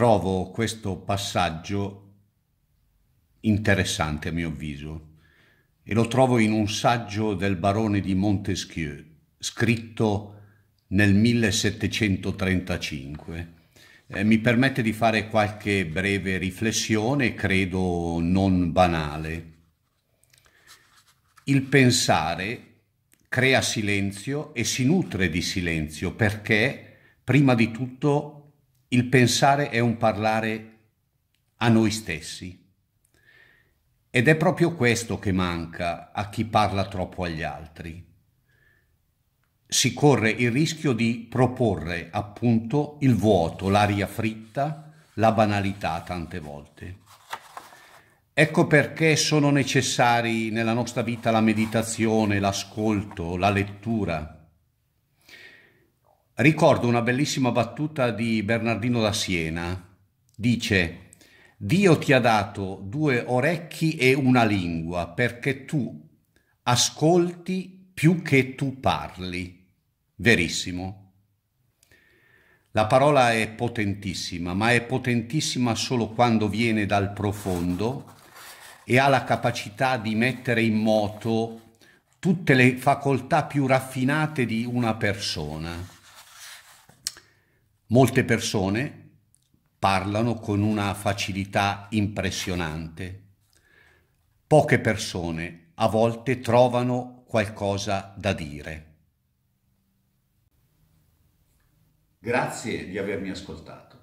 trovo questo passaggio interessante a mio avviso e lo trovo in un saggio del barone di Montesquieu scritto nel 1735. Eh, mi permette di fare qualche breve riflessione, credo non banale. Il pensare crea silenzio e si nutre di silenzio perché prima di tutto il pensare è un parlare a noi stessi. Ed è proprio questo che manca a chi parla troppo agli altri. Si corre il rischio di proporre appunto il vuoto, l'aria fritta, la banalità tante volte. Ecco perché sono necessari nella nostra vita la meditazione, l'ascolto, la lettura Ricordo una bellissima battuta di Bernardino da Siena. Dice, Dio ti ha dato due orecchi e una lingua perché tu ascolti più che tu parli. Verissimo. La parola è potentissima, ma è potentissima solo quando viene dal profondo e ha la capacità di mettere in moto tutte le facoltà più raffinate di una persona. Molte persone parlano con una facilità impressionante. Poche persone a volte trovano qualcosa da dire. Grazie di avermi ascoltato.